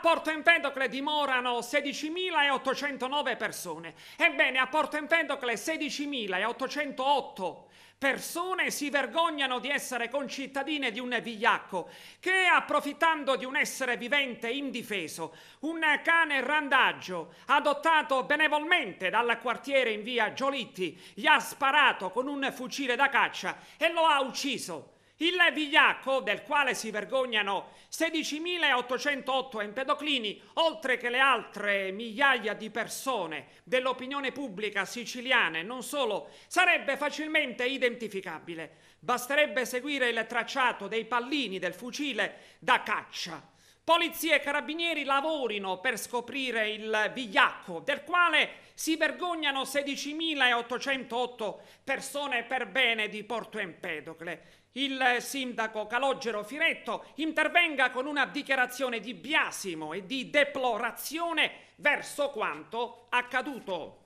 Porto Empedocle dimorano 16.809 persone. Ebbene, a Porto Empedocle 16.808 persone si vergognano di essere concittadine di un vigliacco che, approfittando di un essere vivente indifeso, un cane randaggio adottato benevolmente dal quartiere in via Giolitti, gli ha sparato con un fucile da caccia e lo ha ucciso il vigliacco, del quale si vergognano 16.808 empedoclini, oltre che le altre migliaia di persone dell'opinione pubblica siciliana e non solo, sarebbe facilmente identificabile. Basterebbe seguire il tracciato dei pallini del fucile da caccia polizia e carabinieri lavorino per scoprire il vigliacco, del quale si vergognano 16.808 persone per bene di Porto Empedocle. Il sindaco Calogero Firetto intervenga con una dichiarazione di biasimo e di deplorazione verso quanto accaduto.